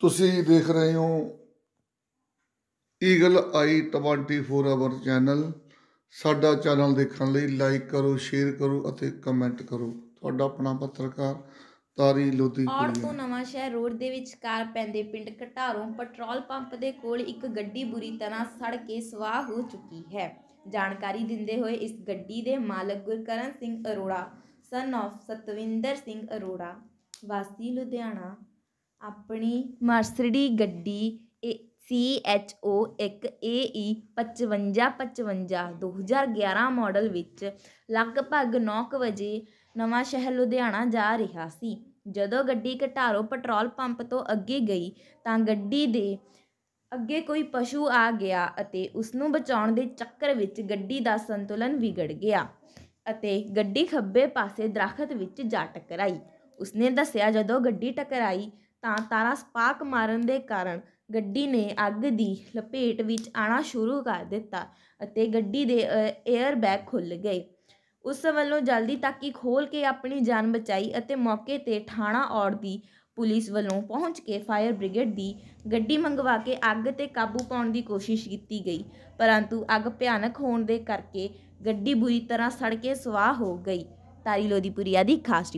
ਤੁਸੀਂ ਦੇਖ ਰਹੇ ਹੋ ਈਗਲ ਆਈ 24 ਆਵਰ ਚੈਨਲ ਸਾਡਾ ਚੈਨਲ ਦੇਖਣ ਲਈ ਲਾਈਕ ਕਰੋ ਸ਼ੇਅਰ ਕਰੋ ਅਤੇ ਕਮੈਂਟ ਕਰੋ ਤੁਹਾਡਾ ਆਪਣਾ ਪੱਤਰਕਾਰ ਤਾਰੀ ਲੋਧੀ ਔਰ ਤੋਂ ਨਵਾਂ ਸ਼ਹਿਰ ਰੋਡ ਦੇ ਵਿੱਚ ਕਾਰ ਪੈਂਦੇ ਪਿੰਡ ਘਟਾਰੋਂ ਪੈਟਰੋਲ ਪੰਪ ਦੇ ਕੋਲ ਇੱਕ ਗੱਡੀ ਬੁਰੀ ਤਰ੍ਹਾਂ ਸੜ ਕੇ ਸਵਾਹ ਹੋ ਚੁੱਕੀ ਹੈ ਜਾਣਕਾਰੀ ਦਿੰਦੇ ਹੋਏ ਇਸ ਗੱਡੀ ਦੇ ਮਾਲਕ ਗੁਰਕਰਨ ਸਿੰਘ ਅਰੋੜਾ ਸਨ of ਸਤਵਿੰਦਰ ਸਿੰਘ ਅਰੋੜਾ ਵਾਸੀ ਲੁਧਿਆਣਾ ਆਪਣੀ ਮਰਸਡੀ ਗੱਡੀ ਸੀ ਐਚ ਓ 1 ਏ ਈ ਪਚਵੰਜਾ ਪਚਵੰਜਾ ਮਾਡਲ ਵਿੱਚ ਲਗਭਗ 9 ਵਜੇ ਨਵਾਂ ਸ਼ਹਿਰ ਲੁਧਿਆਣਾ ਜਾ ਰਿਹਾ ਸੀ ਜਦੋਂ ਗੱਡੀ ਘਟਾਰੋ ਪੈਟਰੋਲ ਪੰਪ ਤੋਂ ਅੱਗੇ ਗਈ ਤਾਂ ਗੱਡੀ ਦੇ ਅੱਗੇ ਕੋਈ ਪਸ਼ੂ ਆ ਗਿਆ ਅਤੇ ਉਸ ਨੂੰ ਬਚਾਉਣ ਦੇ ਚੱਕਰ ਵਿੱਚ ਗੱਡੀ ਦਾ ਸੰਤੁਲਨ ਵਿਗੜ ਗਿਆ ਅਤੇ ਗੱਡੀ ਖੱਬੇ ਪਾਸੇ ਦਰਖਤ ਵਿੱਚ ਜਾ ਟਕਰਾਈ ਉਸਨੇ ਦੱਸਿਆ ਜਦੋਂ ਗੱਡੀ ਟਕਰਾਈ ਤਾਂ ਤਾਰਾ ਸਪਾਕ ਮਾਰਨ ਦੇ ਕਾਰਨ ਗੱਡੀ ਨੇ ਅੱਗ ਦੀ ਲਪੇਟ ਵਿੱਚ ਆਣਾ ਸ਼ੁਰੂ ਕਰ ਦਿੱਤਾ ਅਤੇ ਗੱਡੀ ਦੇ 에ਅਰ ਬੈਗ ਖੁੱਲ ਗਏ ਉਸ ਵੱਲੋਂ ਜਲਦੀ ਤੱਕ ਹੀ ਖੋਲ ਕੇ ਆਪਣੀ ਜਾਨ ਬਚਾਈ ਅਤੇ ਮੌਕੇ ਤੇ ਥਾਣਾ ਔੜ ਦੀ ਪੁਲਿਸ ਵੱਲੋਂ ਪਹੁੰਚ ਕੇ ਫਾਇਰ ਬ੍ਰਿਗੇਡ ਦੀ ਗੱਡੀ ਮੰਗਵਾ ਕੇ ਅੱਗ ਤੇ ਕਾਬੂ ਪਾਉਣ ਦੀ ਕੋਸ਼ਿਸ਼ ਕੀਤੀ ਗਈ ਪਰੰਤੂ ਅੱਗ ਭਿਆਨਕ ਹੋਣ ਦੇ ਕਰਕੇ ਗੱਡੀ ਬੁਰੀ ਤਰ੍ਹਾਂ ਸੜ ਕੇ ਸਵਾਹ ਹੋ ਗਈ ਤਾਰੀ ਲੋਦੀਪੁਰੀਆ ਦੀ ਖਾਸ